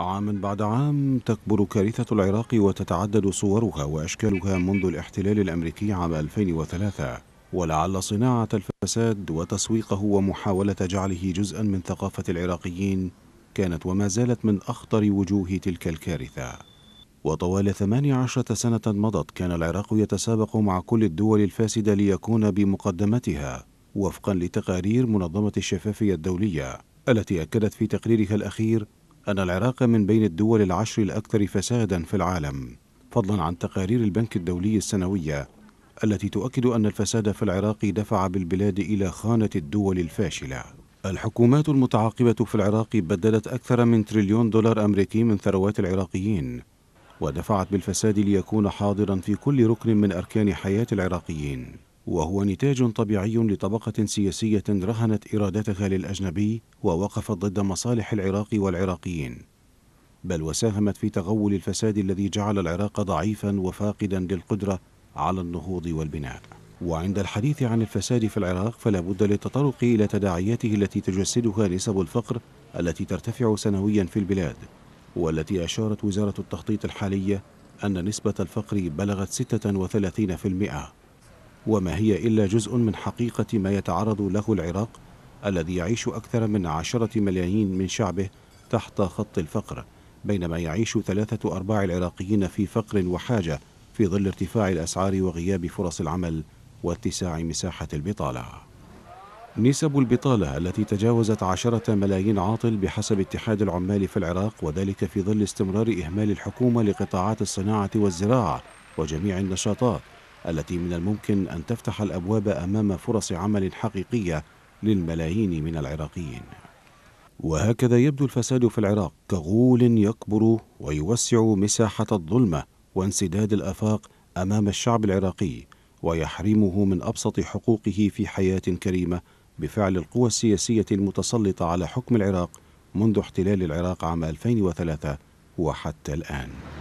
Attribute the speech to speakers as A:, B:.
A: عاما بعد عام تكبر كارثة العراق وتتعدد صورها وأشكالها منذ الاحتلال الأمريكي عام 2003 ولعل صناعة الفساد وتسويقه ومحاولة جعله جزءا من ثقافة العراقيين كانت وما زالت من أخطر وجوه تلك الكارثة وطوال 18 سنة مضت كان العراق يتسابق مع كل الدول الفاسدة ليكون بمقدمتها وفقا لتقارير منظمة الشفافية الدولية التي أكدت في تقريرها الأخير أن العراق من بين الدول العشر الأكثر فسادا في العالم فضلا عن تقارير البنك الدولي السنوية التي تؤكد أن الفساد في العراق دفع بالبلاد إلى خانة الدول الفاشلة الحكومات المتعاقبة في العراق بدلت أكثر من تريليون دولار أمريكي من ثروات العراقيين ودفعت بالفساد ليكون حاضرا في كل ركن من أركان حياة العراقيين وهو نتاج طبيعي لطبقة سياسية رهنت إرادتها للأجنبي ووقفت ضد مصالح العراق والعراقيين بل وساهمت في تغول الفساد الذي جعل العراق ضعيفا وفاقدا للقدرة على النهوض والبناء وعند الحديث عن الفساد في العراق فلا بد للتطرق إلى تداعياته التي تجسدها نسب الفقر التي ترتفع سنويا في البلاد والتي أشارت وزارة التخطيط الحالية أن نسبة الفقر بلغت 36% وما هي إلا جزء من حقيقة ما يتعرض له العراق الذي يعيش أكثر من عشرة ملايين من شعبه تحت خط الفقر بينما يعيش ثلاثة أرباع العراقيين في فقر وحاجة في ظل ارتفاع الأسعار وغياب فرص العمل واتساع مساحة البطالة نسب البطالة التي تجاوزت عشرة ملايين عاطل بحسب اتحاد العمال في العراق وذلك في ظل استمرار إهمال الحكومة لقطاعات الصناعة والزراعة وجميع النشاطات التي من الممكن أن تفتح الأبواب أمام فرص عمل حقيقية للملايين من العراقيين وهكذا يبدو الفساد في العراق كغول يكبر ويوسع مساحة الظلمة وانسداد الآفاق أمام الشعب العراقي ويحرمه من أبسط حقوقه في حياة كريمة بفعل القوى السياسية المتسلطة على حكم العراق منذ احتلال العراق عام 2003 وحتى الآن